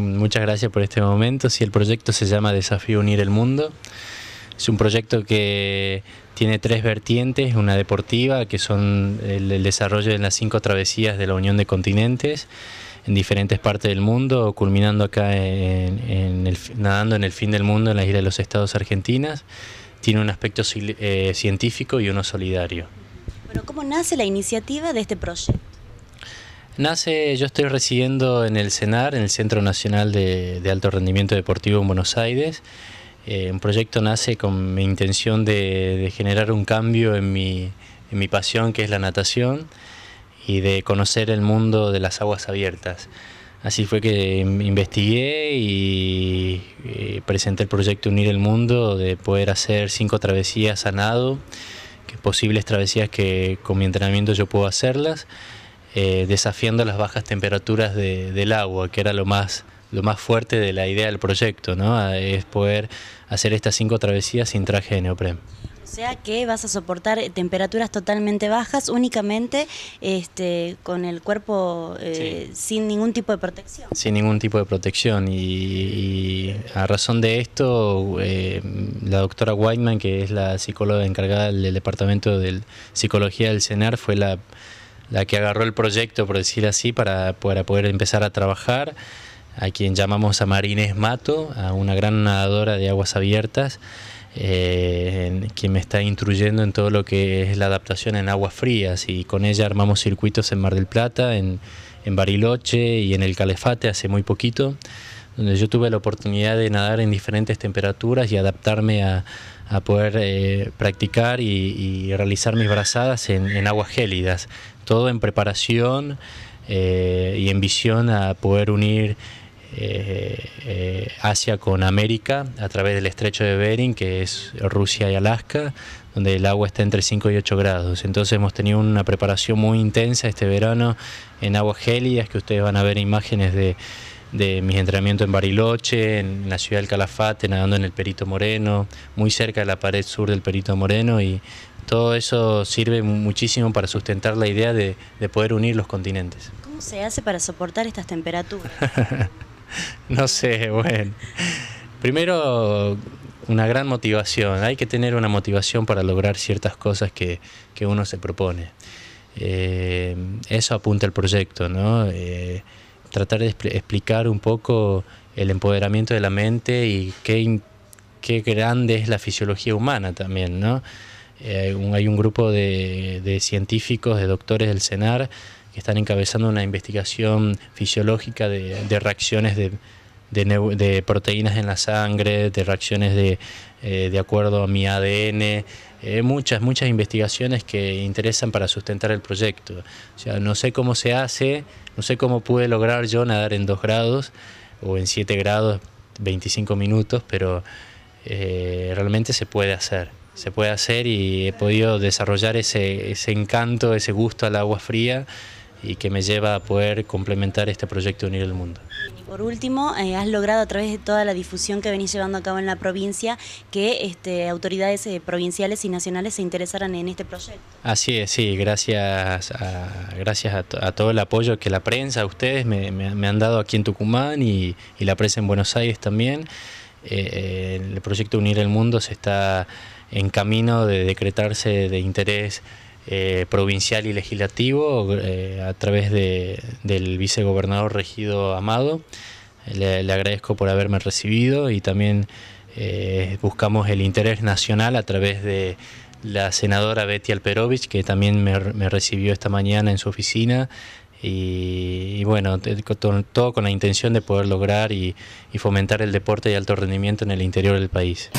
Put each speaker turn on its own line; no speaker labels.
Muchas gracias por este momento. Sí, el proyecto se llama Desafío Unir el Mundo. Es un proyecto que tiene tres vertientes, una deportiva, que son el, desarrollo de las cinco travesías de la Unión de Continentes en diferentes partes del mundo, culminando acá nadando en el fin del mundo en la isla de los Estados Argentinas. Tiene un aspecto eh, científico y uno solidario.
¿cómo nace la iniciativa de este proyecto?
Nace, yo estoy residiendo en el CENAR, en el Centro Nacional de, Alto Rendimiento Deportivo en Buenos Aires. Eh, un proyecto nace con mi intención de, generar un cambio en mi, pasión que es la natación y de conocer el mundo de las aguas abiertas. Así fue que investigué y, eh, presenté el proyecto Unir el Mundo de poder hacer cinco travesías a nado, que posibles travesías que con mi entrenamiento yo puedo hacerlas. Eh, desafiando las bajas temperaturas de, del agua, que era lo más, lo más fuerte de la idea del proyecto, ¿no? Ah, es poder hacer estas cinco travesías sin traje de neopreno.
O sea que vas a soportar eh, temperaturas totalmente bajas únicamente este, con el cuerpo eh, sin ningún tipo de protección.
Sin ningún tipo de protección. Y, a razón de esto, la doctora Whiteman, que es la psicóloga encargada del departamento de psicología del CENAR, fue la la que agarró el proyecto, por decir así, para, poder empezar a trabajar, a quien llamamos a Marines Mato, a una gran nadadora de aguas abiertas, eh, quien me está instruyendo en todo lo que es la adaptación en aguas frías y con ella armamos circuitos en Mar del Plata, en, en Bariloche y en el Calefate hace muy poquito donde yo tuve la oportunidad de nadar en diferentes temperaturas y adaptarme a, poder eh, practicar y, realizar mis brazadas en, aguas gélidas, todo en preparación eh, y en visión a poder unir eh, Asia con América a través del estrecho de Bering, que es Rusia y Alaska, donde el agua está entre 5 y 8 grados. Entonces hemos tenido una preparación muy intensa este verano en aguas gélidas, que ustedes van a ver imágenes de de mis entrenamientos en Bariloche, en la ciudad del Calafate, nadando en el Perito Moreno, muy cerca de la pared sur del Perito Moreno y todo eso sirve muchísimo para sustentar la idea de, poder unir los continentes.
¿Cómo se hace para soportar estas temperaturas?
no sé, bueno. Primero, una gran motivación. Hay que tener una motivación para lograr ciertas cosas que, uno se propone. Eh, eso apunta el proyecto, ¿no? Eh, tratar de explicar un poco el empoderamiento de la mente y qué, grande es la fisiología humana también, ¿no? Eh, hay un grupo de, científicos, de doctores del CENAR, que están encabezando una investigación fisiológica de, reacciones de, proteínas en la sangre, de reacciones de, eh, de acuerdo a mi ADN, eh, muchas, muchas investigaciones que interesan para sustentar el proyecto. O sea, no sé cómo se hace, no sé cómo pude lograr yo nadar en 2 grados o en 7 grados 25 minutos, pero eh, realmente se puede hacer. Se puede hacer y he podido desarrollar ese, ese encanto, ese gusto al agua fría y que me lleva a poder complementar este proyecto Unir el Mundo.
Por último, eh, has logrado a través de toda la difusión que venís llevando a cabo en la provincia que este, autoridades eh, provinciales y nacionales se interesaran en este proyecto.
Así es, sí, gracias a, gracias a, todo el apoyo que la prensa, ustedes me, han dado aquí en Tucumán y, la prensa en Buenos Aires también. Eh, el proyecto Unir el Mundo se está en camino de decretarse de interés eh, provincial y legislativo eh, a través del vicegobernador Regido Amado. Le, agradezco por haberme recibido y también eh, buscamos el interés nacional a través de la senadora Betty Alperovich, que también me, recibió esta mañana en su oficina. Y, bueno, todo, con la intención de poder lograr y, y fomentar el deporte de alto rendimiento en el interior del país.